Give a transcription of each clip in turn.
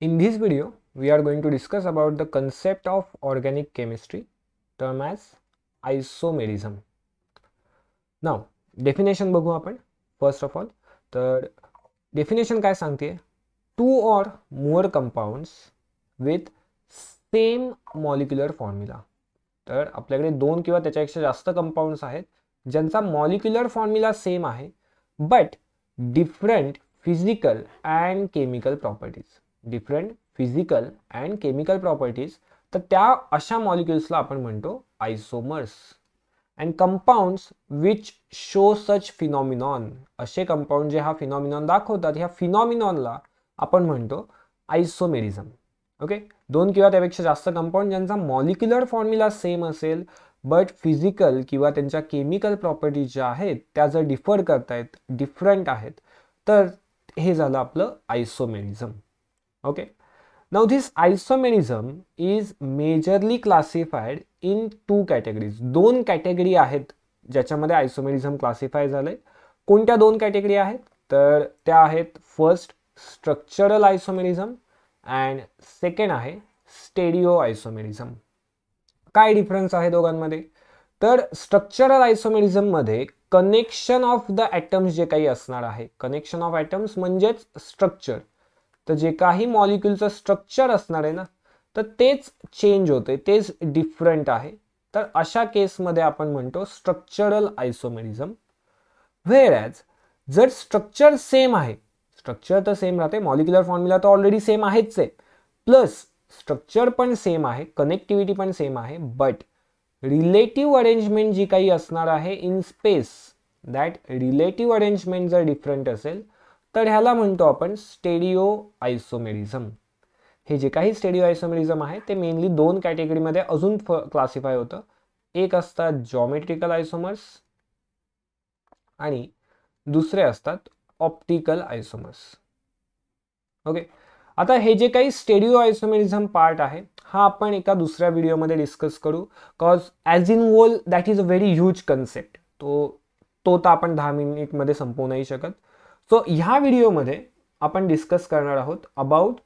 In this video, we are going to discuss about the concept of organic chemistry, term as isomerism. Now, definition बघू आपण first of all तर definition काय सांगते two or more compounds with same molecular formula तर आपल्याकडे दोन किंवा त्याच्यापेक्षा जास्त कंपाऊंड्स आहेत ज्यांचा मॉलिक्युलर फॉर्म्युला सेम आहे but different physical and chemical properties different physical and chemical properties तर त्या अशा मॉलिक्युल्सला आपण म्हणतो isomers and compounds which show such phenomenon असे कंपाऊंड जे हा फिनॉमिनॉन दाखवतात ह्या फिनॉमिनॉनला आपण म्हणतो आयसोमेरिझम ओके दोन किंवा त्यापेक्षा जास्त कंपाऊंड ज्यांचा मॉलिक्युलर फॉर्म्युला सेम असेल बट फिजिकल किंवा त्यांच्या केमिकल प्रॉपर्टीज ज्या आहेत त्या जर डिफर करतायत डिफरंट आहेत तर हे झालं आपलं isomerism okay now this isomerism is majorly classified in two categories दोन कॅटेगरी आहेत ज्याच्यामध्ये आयसोमेरिझम क्लासिफाय झाले कोणत्या दोन कॅटेगरी आहेत तर त्या आहेत first structural isomerism and second आहे स्टेडिओ आयसोमेरिझम काय डिफरन्स आहे दोघांमध्ये तर स्ट्रक्चरल आयसोमेरिझममध्ये कनेक्शन ऑफ द ॲटम्स जे काही असणार आहे कनेक्शन ऑफ ॲटम्स म्हणजेच स्ट्रक्चर तर जे काही मॉलिक्यूलचं स्ट्रक्चर असणार आहे ना तर तेच चेंज होते तेच डिफरंट आहे तर अशा केसमध्ये आपण म्हणतो स्ट्रक्चरल आयसोमेरिझम व्हेर ॲज जर स्ट्रक्चर सेम आहे स्ट्रक्चर तर सेम राहते मॉलिक्युलर फॉर्म्युला तर ऑलरेडी सेम आहेच आहे प्लस स्ट्रक्चर पण सेम आहे कनेक्टिव्हिटी पण सेम आहे बट रिलेटिव्ह अरेंजमेंट जी काही असणार आहे in space that relative arrangement जर डिफरंट असेल तर ह्याला म्हणतो आपण स्टेडिओ आयसोमेरिझम हे जे काही स्टेडिओ आयसोमेरिझम आहे ते मेनली दोन कॅटेगरीमध्ये अजून क्लासिफाय होतं एक असतात जॉमेट्रिकल आयसोमर्स आणि दुसरे असतात ऑप्टिकल आयसोमर्स ओके आता हे जे काही स्टेडिओ आयसोमेरिझम पार्ट आहे हा आपण एका दुसऱ्या व्हिडिओमध्ये डिस्कस करू cause as in whole that is a very huge concept तो तो तर आपण दहा मिनिटमध्ये संपवू नाही शकत सो ह्या व्हिडिओमध्ये आपण डिस्कस करणार आहोत अबाउट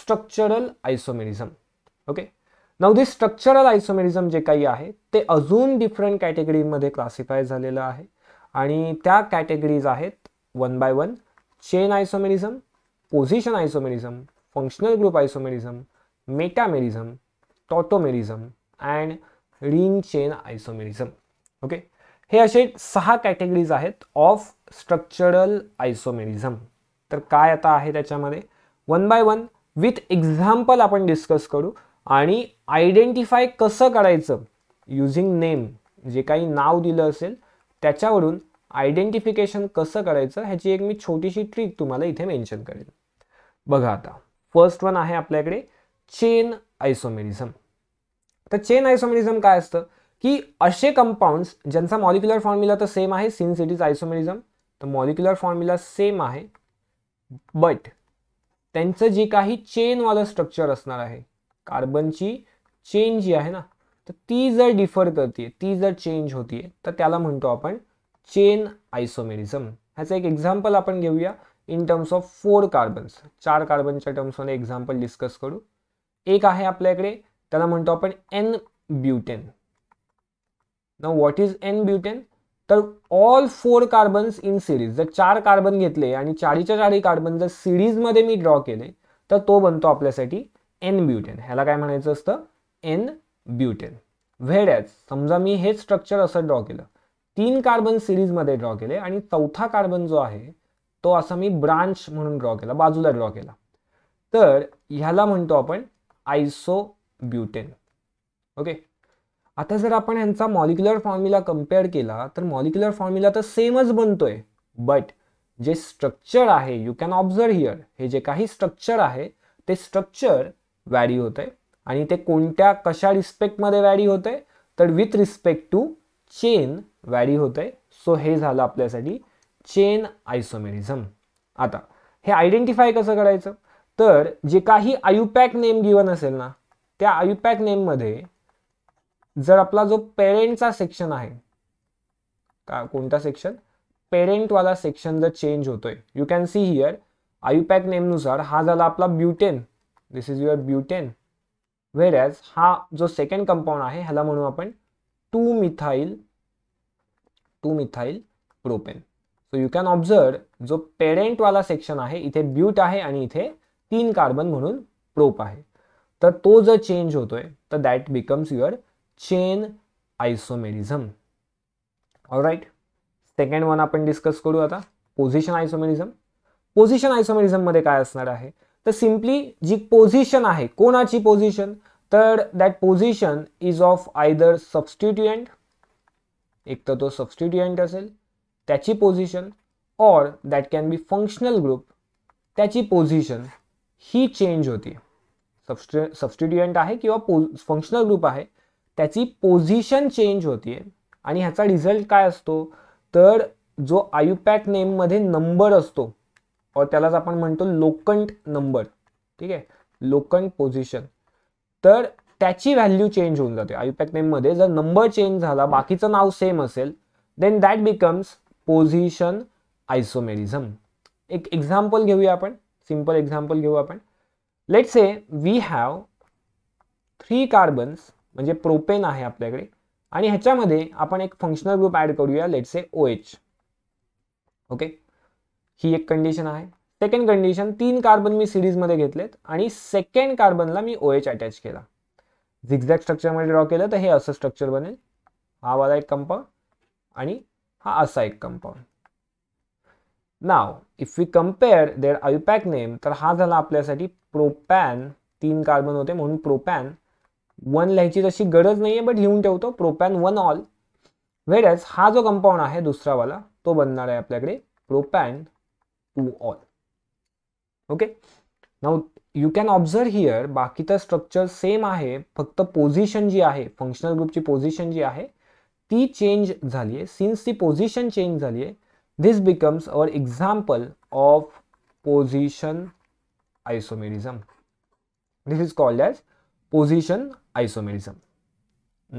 स्ट्रक्चरल आयसोमेरिझम ओके नऊ दिस स्ट्रक्चरल आयसोमेरिझम जे काही आहे ते अजून डिफरंट कॅटेगरीमध्ये क्लासिफाय झालेलं आहे आणि त्या कॅटेगरीज आहेत one by one chain isomerism position isomerism functional group isomerism metamerism tautomerism and ring chain isomerism okay हे असे सहा कॅटेगरीज आहेत ऑफ स्ट्रक्चरल आयसोमेरिझम तर काय आता आहे त्याच्यामध्ये one by one with example आपण डिस्कस करू आणि आयडेंटिफाय कसं करायचं युझिंग नेम जे काही नाव दिलं असेल त्याच्यावरून आयडेंटिफिकेशन कसं करायचं ह्याची एक मी छोटीशी ट्रिक तुम्हाला इथे मेन्शन करेन बघा आता फर्स्ट वन आहे आपल्याकडे चेन आयसोमेरिझम तर चेन आयसोमेरिझम काय असतं की असे कंपाऊंड्स ज्यांचा मॉलिक्युलर फॉर्म्युला तर सेम आहे सिन्स इट इज आयसोमेरिझम तर मॉलिक्युलर फॉर्म्युला सेम आहे बट त्यांचं जे काही चेनवालं स्ट्रक्चर असणार आहे कार्बनची चेन जी आहे ना तर ती जर डिफर करते ती जर चेंज होतीये तर त्याला म्हणतो आपण चेन आयसोमेरिझम ह्याचं एक एक्झाम्पल आपण घेऊया in terms of four carbons चार कार्बनच्या टर्म्समध्ये एक्झाम्पल डिस्कस करू एक आहे आपल्याकडे त्याला म्हणतो आपण एन ब्युटेन ना वॉट इज एन ब्युटेन तर all four carbons in series जर चार कार्बन घेतले आणि चारीच्या चारी कार्बन जर सिरीजमध्ये मी ड्रॉ केले तर तो बनतो आपल्यासाठी एन ब्युटेन ह्याला काय म्हणायचं असतं एन ब्युटेन व्हेड्याच समजा मी हे स्ट्रक्चर असं ड्रॉ केलं तीन कार्बन सिरीजमध्ये ड्रॉ केले आणि चौथा कार्बन जो आहे तो असा मी ब्रांच म्हणून ड्रॉ केला बाजूला ड्रॉ केला तर ह्याला म्हणतो आपण आयसो ब्युटेन ओके आता जर आपण यांचा मॉलिक्युलर फॉर्म्युला कम्पेअर केला तर मॉलिक्युलर फॉर्म्युला तर सेमच बनतोय बट जे स्ट्रक्चर आहे यू कॅन ऑब्झर्व हिअर हे जे काही स्ट्रक्चर आहे ते स्ट्रक्चर व्हॅरी होते आणि ते कोणत्या कशा रिस्पेक्टमध्ये व्हॅरी होते तर with respect to chain vary होते सो हे झालं आपल्यासाठी चेन आयसोमेरिझम आता हे आयडेंटिफाय कसं करायचं तर जे काही आयुपॅक नेम गिवन असेल ना त्या आयुपॅक नेममध्ये जर आपला जो पेरेंटचा सेक्शन आहे का कोणता सेक्शन पेरेंटवाला सेक्शन जर चेंज होतोय you can see here IUPAC नेमनुसार हा झाला आपला butane this is your butane whereas हा जो सेकंड कंपाऊंड आहे ह्याला म्हणू आपण two methyl two methyl propane so you can observe जो पेरेंटवाला सेक्शन आहे इथे ब्यूट आहे आणि इथे तीन कार्बन म्हणून प्रोप आहे तर तो जर चेंज होतोय तर that becomes your chain isomerism right second one आपण डिस्कस करू आता पोझिशन आयसोमेरिझम पोझिशन मध्ये काय असणार आहे तर सिम्पली जी पोझिशन आहे कोणाची पोझिशन तर that position is of either substituent एक तर तो सबस्टिट्युएंट असेल त्याची पोझिशन और that can be functional group त्याची पोझिशन ही चेंज होती सबस्टि सबस्टिट्युएंट आहे किंवा पो फंक्शनल ग्रुप आहे त्याची पोझिशन चेंज होते आणि ह्याचा रिझल्ट काय असतो तर जो आयुपॅक नेममध्ये नंबर असतो और त्यालाच आपण म्हणतो लोकंट नंबर ठीक आहे लोकंट पोझिशन तर त्याची व्हॅल्यू चेंज होऊन जाते आयुपॅक नेममध्ये जर नंबर चेंज झाला बाकीचं नाव सेम असेल then that becomes position isomerism एक एक्झाम्पल घेऊया आपण सिम्पल एक्झाम्पल घेऊ आपण let say we have three carbons म्हणजे प्रोपेन आहे आपल्याकडे आणि ह्याच्यामध्ये आपण एक फंक्शनल ग्रुप ॲड करूया let say O H okay ही एक कंडिशन आहे सेकंड कंडिशन तीन कार्बन मी सिरीजमध्ये घेतलेत आणि सेकंड कार्बनला मी ओ एच अटॅच केला झिगझॅग स्ट्रक्चरमध्ये ड्रॉ केलं तर हे असं स्ट्रक्चर बनेल हा वाला एक कंपाऊंड आणि हा असा एक कंपाऊंड नाव if we compare their IUPAC name तर हा झाला आपल्यासाठी प्रोपॅन तीन कार्बन होते म्हणून प्रोपॅन वन लिहायची तशी गरज नाही आहे बट लिहून ठेवतो प्रोपॅन वन ऑल व्हेरज हा जो कंपाऊंड आहे दुसरावाला तो बनणार आहे आपल्याकडे प्रोपॅन टू ऑल ओके नाव यू कॅन ऑब्झर्व हिअर तर स्ट्रक्चर सेम आहे फक्त पोझिशन जी आहे फंक्शनल ग्रुपची पोझिशन जी आहे ती चेंज झाली आहे सिन्स ती पोझिशन चेंज झाली आहे this becomes our example of position isomerism this is called as position isomerism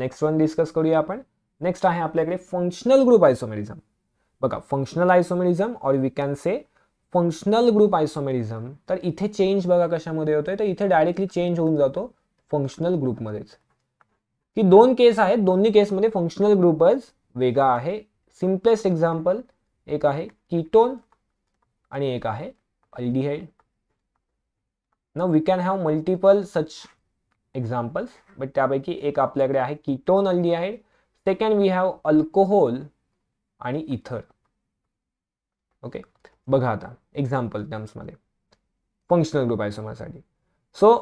next one discuss करूया आपण नेक्स्ट आहे आपल्याकडे फंक्शनल ग्रुप आयसोमेरिझम बघा फंक्शनल आयसोमेरिझम और we can say functional group isomerism तर इथे चेंज बघा कशामध्ये होतोय तर इथे डायरेक्टली चेंज होऊन जातो फंक्शनल ग्रुपमध्येच की दोन केस आहेत दोन्ही केसमध्ये फंक्शनल ग्रुपच वेगळा आहे सिम्पलेस्ट एक्झाम्पल एक आहे कीटोन आणि एक आहे अल्डीहाइड न we can have multiple such examples but त्यापैकी एक आपल्याकडे आहे कीटोन आहे सेकंड वी हॅव अल्कोहोल आणि इथर ओके बघा आता एक्झाम्पल मध्ये फंक्शनल ग्रुप आहे समजासाठी सो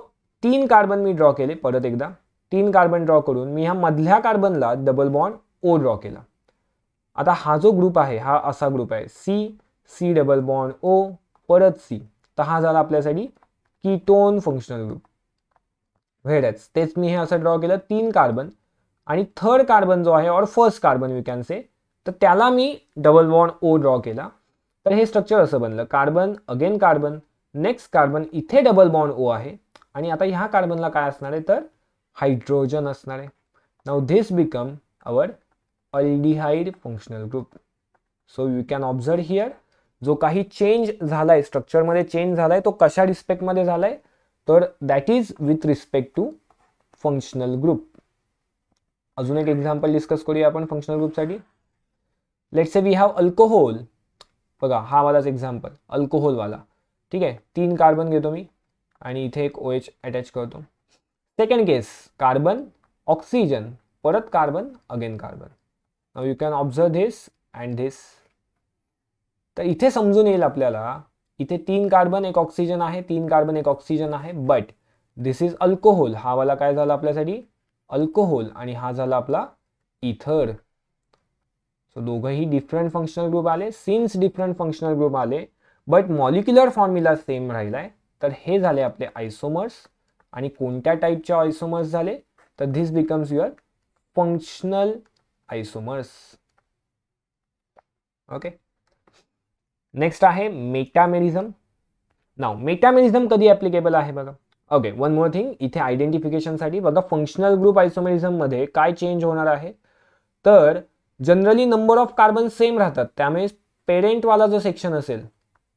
तीन कार्बन मी ड्रॉ केले परत एकदा तीन कार्बन ड्रॉ करून मी ह्या मधल्या कार्बनला डबल बॉन्ड ओ ड्रॉ केला आता हा जो ग्रुप आहे हा असा ग्रुप आहे C C double bond O परत सी तर हा झाला आपल्यासाठी कीटोन फंक्शनल ग्रुप व्हेडच तेच मी हे असं ड्रॉ केलं तीन कार्बन आणि थर्ड कार्बन जो आहे और first carbon you can say तर त्याला मी डबल बॉन्ड ओ ड्रॉ केला तर हे स्ट्रक्चर असं बनलं carbon again carbon next carbon इथे डबल बॉन्ड ओ आहे आणि आता ह्या कार्बनला काय असणार आहे तर हायड्रोजन असणार आहे नाव this become our aldehyde functional group so you can observe here जो काही चेंज झालाय स्ट्रक्चरमध्ये चेंज झालाय तो कशा रिस्पेक्टमध्ये आहे तर that is with respect to functional group अजून एक एक्झाम्पल डिस्कस करूया आपण फंक्शनल ग्रुपसाठी let's say we have alcohol बघा हा वालाच एक्झाम्पल अल्कोहोलवाला ठीक आहे तीन कार्बन घेतो मी आणि इथे एक ओ एच अटॅच करतो सेकंड केस कार्बन ऑक्सिजन परत carbon again carbon you can observe this and this तर इथे समजून येईल आपल्याला इथे तीन कार्बन एक ऑक्सिजन आहे तीन कार्बन एक ऑक्सिजन आहे बट दिस इज अल्कोहोल हा वाला काय झाला आपल्यासाठी अल्कोहोल आणि हा झाला आपला इथर सो दोघंही डिफरंट फंक्शनल ग्रुप आले सिन्स डिफरंट फंक्शनल ग्रुप आले बट मॉलिक्युलर फॉर्म्युला सेम राहिला आहे तर हे झाले आपले आयसोमर्स आणि कोणत्या टाईपचे आयसोमर्स झाले तर this becomes your functional isomers okay next आहे मेटामेरिझम नाव मेटामेरिझम कधी ॲप्लिकेबल आहे बघा ओके वन मोर थिंग इथे आयडेंटिफिकेशनसाठी बघा फंक्शनल ग्रुप आयसोमेरिझममध्ये काय चेंज होणार आहे तर generally number of carbon same राहतात त्यामुळे पेरेंटवाला जो सेक्शन असेल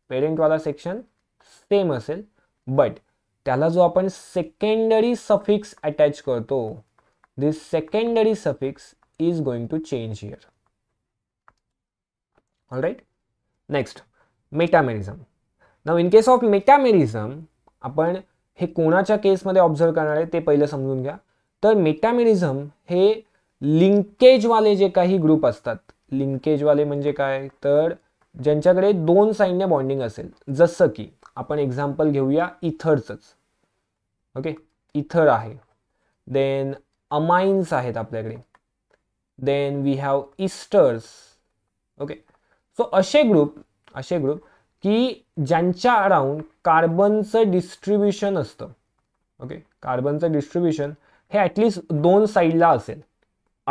पेरेंटवाला सेक्शन सेम असेल बट त्याला जो आपण सेकेंडरी सफिक्स अटॅच करतो this secondary suffix is going to change here all right next metamerism ना इन केस ऑफ मेटामेरिझम आपण हे कोणाच्या केसमध्ये ऑब्झर्व करणार आहे ते पहिलं समजून घ्या तर मेटामेरिझम हे लिंकेजवाले जे काही ग्रुप असतात लिंकेजवाले म्हणजे काय तर ज्यांच्याकडे दोन साईडने बॉन्डिंग असेल जसं की आपण एक्झाम्पल घेऊया इथरचंच ओके इथर आहे देन अमाइन्स आहेत आपल्याकडे then we have esters okay so असे ग्रुप असे ग्रुप की ज्यांच्या अराउंड कार्बनचं डिस्ट्रीब्युशन असतं ओके कार्बनचं डिस्ट्रीब्युशन हे ॲटलिस्ट दोन साईडला असेल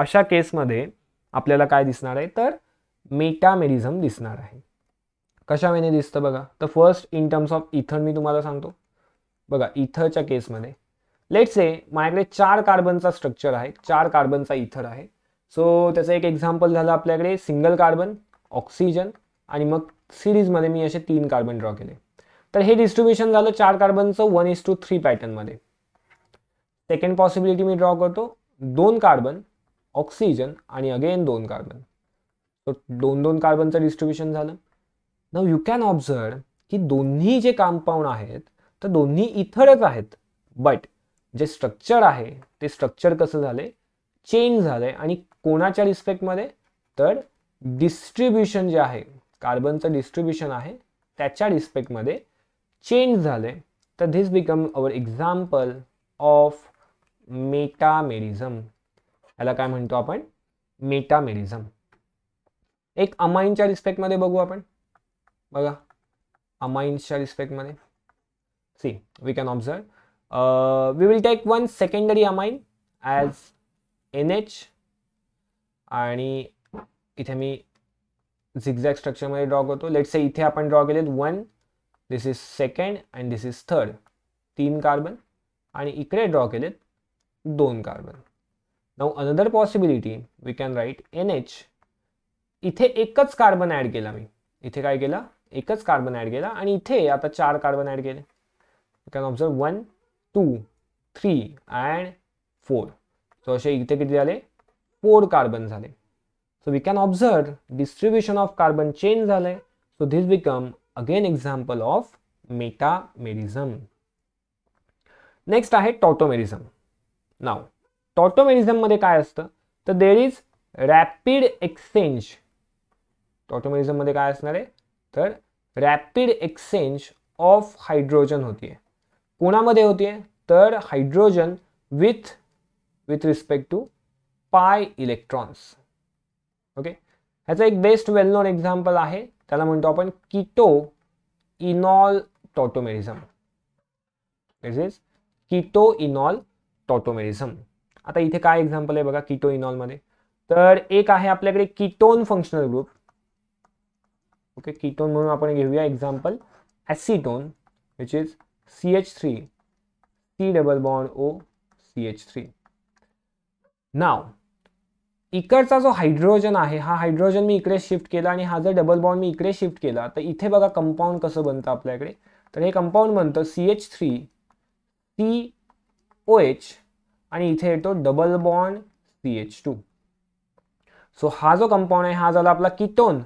अशा केसमध्ये आपल्याला काय दिसणार आहे तर मेटामेरिझम दिसणार आहे कशा कशावेने दिसतं बघा तर फर्स्ट इन टर्म्स ऑफ इथर मी तुम्हाला सांगतो बघा इथरच्या केसमध्ये लेट्स ए माझ्याकडे चार कार्बनचा स्ट्रक्चर आहे चार कार्बनचा इथर आहे सो त्याचं एक एक्झाम्पल झालं आपल्याकडे सिंगल कार्बन ऑक्सिजन आणि मग सिरीजमध्ये मी असे तीन कार्बन ड्रॉ केले तर हे डिस्ट्रीब्युशन झालं चार कार्बनचं वन इस टू थ्री पॅटर्नमध्ये सेकंड पॉसिबिलिटी मी ड्रॉ करतो दोन कार्बन ऑक्सिजन आणि अगेन दोन कार्बन सो दोन दोन कार्बनचं डिस्ट्रीब्युशन झालं ना यू कॅन ऑब्झर्व की दोन्ही जे कंपाऊंड आहेत तर दोन्ही इथरच आहेत बट जे स्ट्रक्चर आहे ते स्ट्रक्चर कसं झाले चेंज झालंय आणि कोणाच्या रिस्पेक्टमध्ये तर डिस्ट्रीब्युशन जे आहे कार्बनचं डिस्ट्रीब्युशन आहे त्याच्या रिस्पेक्टमध्ये चेंज झाले तर this become our example of metamerism याला काय म्हणतो आपण मेटामेरिझम एक अमाईनच्या रिस्पेक्टमध्ये बघू आपण बघा अमाईन्सच्या रिस्पेक्टमध्ये see we can observe we will take one secondary amine as N H आणि इथे मी झिगझॅग स्ट्रक्चरमध्ये ड्रॉ करतो लेट्स से इथे आपण ड्रॉ केलेत one this is second and this is third तीन कार्बन आणि इकडे ड्रॉ केलेत दोन carbon now another possibility we can write N H इथे एकच कार्बन ॲड केला मी इथे काय केला एकच कार्बन ॲड केला आणि इथे आता चार कार्बन ॲड केले you can observe one two three and four so असे इथे किती झाले फोर कार्बन झाले so we can observe distribution of carbon chain झालंय so this become again example of metamerism next आहे टॉटोमेरिझम नाव टॉटोमेरिझममध्ये काय असतं तर देर इज रॅपिड एक्सचेंज टॉटोमेरिझममध्ये काय असणार आहे तर रॅपिड एक्सचेंज ऑफ हायड्रोजन होतीये कोणामध्ये होतीये तर hydrogen with with respect to pi electrons okay ह्याचं एक बेस्ट वेल नोन एक्झाम्पल आहे त्याला म्हणतो आपण keto enol tautomerism is is keto enol tautomerism आता इथे काय एक्झाम्पल आहे बघा किटो इनॉलमध्ये तर एक आहे आपल्याकडे ketone functional group okay ketone म्हणून आपण घेऊया example acetone which is C H three C double bond O C H three नाव इकडचा जो हायड्रोजन आहे हा हायड्रोजन मी इकडे शिफ्ट केला आणि हा जर डबल बॉन्ड मी इकडे शिफ्ट केला तर इथे बघा कंपाऊंड कसं बनतं आपल्याकडे तर हे कंपाऊंड बनतं C H three C O H आणि इथे येतो double bond C H two so हा जो कंपाऊंड आहे हा झाला आपला किटोन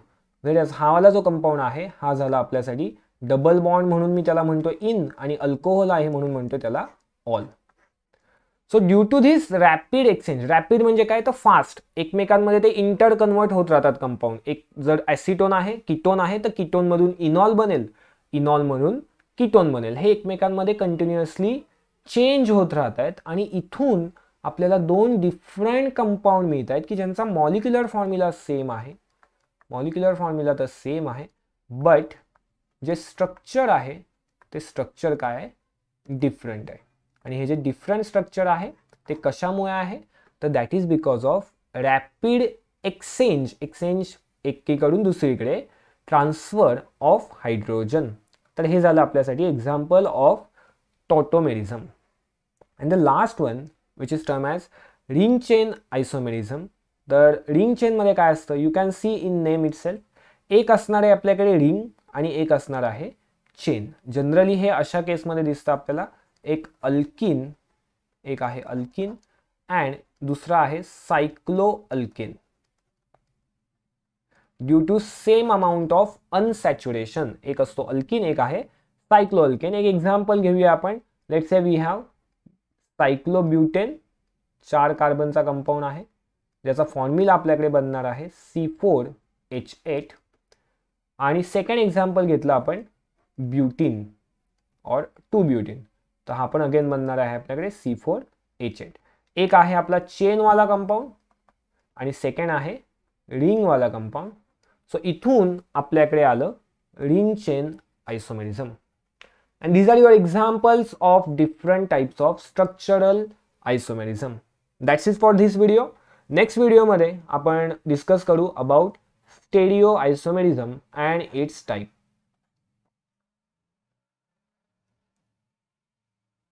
हा हावाला जो कंपाऊंड आहे हा झाला आपल्यासाठी डबल बॉन्ड म्हणून मी त्याला म्हणतो इन आणि अल्कोहोल आहे म्हणून म्हणतो त्याला also due to this rapid exchange rapid म्हणजे काय तर फास्ट एकमेकांमध्ये ते इंटर कन्वर्ट होत राहतात कंपाऊंड एक जर ॲसिटोन आहे किटोन आहे तर किटोनमधून इनॉल बनेल इनॉलमधून किटोन बनेल हे एकमेकांमध्ये कंटिन्युअसली चेंज होत राहत आहेत आणि इथून आपल्याला दोन डिफरंट कंपाऊंड मिळत आहेत की ज्यांचा मॉलिक्युलर फॉर्म्युला सेम आहे मॉलिक्युलर फॉर्म्युला तर सेम आहे बट जे स्ट्रक्चर आहे ते स्ट्रक्चर काय आहे डिफरंट आहे आणि हे जे डिफरंट स्ट्रक्चर आहे ते कशामुळे आहे तर that is because of rapid exchange exchange एकीकडून दुसरीकडे ट्रान्सफर ऑफ हायड्रोजन तर हे झालं आपल्यासाठी example of tautomerism and the last one which is term as ring chain isomerism तर रिंग चेनमध्ये काय असतं you can see in name itself एक असणार आहे आपल्याकडे रिंग आणि एक असणार आहे चेन जनरली हे अशा केसमध्ये दिसतं आपल्याला एक अल्किन एक आहे अल्किन अँड दुसरा आहे cycloalkene due to same amount of unsaturation एक असतो अल्किन एक आहे सायक्लो अल्किन एक एक्झाम्पल घेऊया आपण let's say we have cyclobutane चार कार्बनचा कंपाऊंड आहे ज्याचा फॉर्म्युला आपल्याकडे बनणार आहे सी फोर एच एट आणि सेकंड एक्झाम्पल घेतलं आपण ब्युटीन और टू ब्युटीन तर हा पण अगेन बनणार आहे आपल्याकडे सी फोर एच एट एक आहे आपला चेनवाला कंपाऊंड आणि सेकंड आहे रिंगवाला कंपाऊंड सो इथून आपल्याकडे आलं ring chain isomerism and these are your examples of different types of structural isomerism that's is for this video next व्हिडिओमध्ये आपण डिस्कस करू about stereo isomerism and its type